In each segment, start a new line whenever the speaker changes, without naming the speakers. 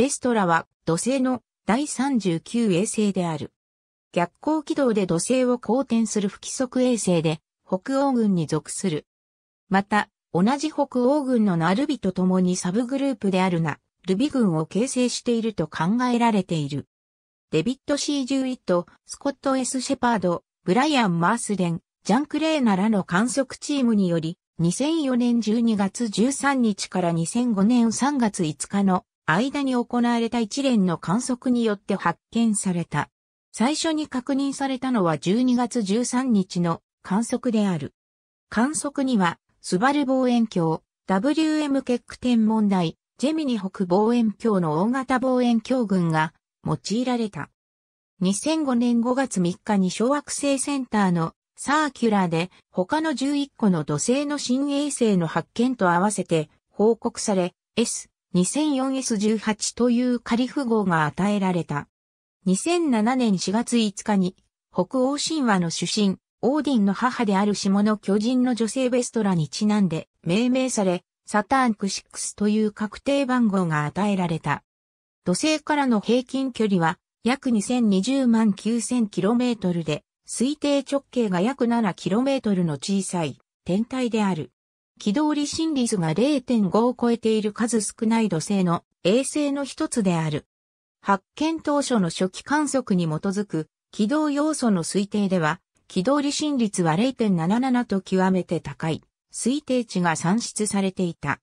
ベストラは土星の第39衛星である。逆行軌道で土星を公転する不規則衛星で北欧軍に属する。また、同じ北欧軍のナルビと共にサブグループであるが、ルビ軍を形成していると考えられている。デビット・シー・ジュイット、スコット・ S・ シェパード、ブライアン・マースデン、ジャン・クレーナらの観測チームにより、2004年12月13日から2005年3月5日の間に行われた一連の観測によって発見された。最初に確認されたのは12月13日の観測である。観測には、スバル望遠鏡、WM 結果天文台、ジェミニ北望遠鏡の大型望遠鏡群が用いられた。2005年5月3日に小惑星センターのサーキュラーで他の11個の土星の新衛星の発見と合わせて報告され S、2004S18 というカリフ号が与えられた。2007年4月5日に、北欧神話の主神、オーディンの母である下の巨人の女性ベストラにちなんで命名され、サターンク6という確定番号が与えられた。土星からの平均距離は約2020万 9000km で、推定直径が約 7km の小さい天体である。軌道離心率が0.5を超えている数少ない土星の衛星の一つである。発見当初の初期観測に基づく軌道要素の推定では、軌道離心率は0.77と極めて高い推定値が算出されていた。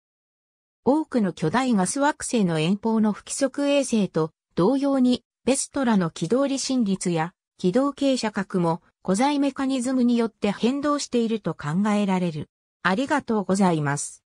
多くの巨大ガス惑星の遠方の不規則衛星と同様にベストラの軌道離心率や軌道傾斜角も古材メカニズムによって変動していると考えられる。ありがとうございます。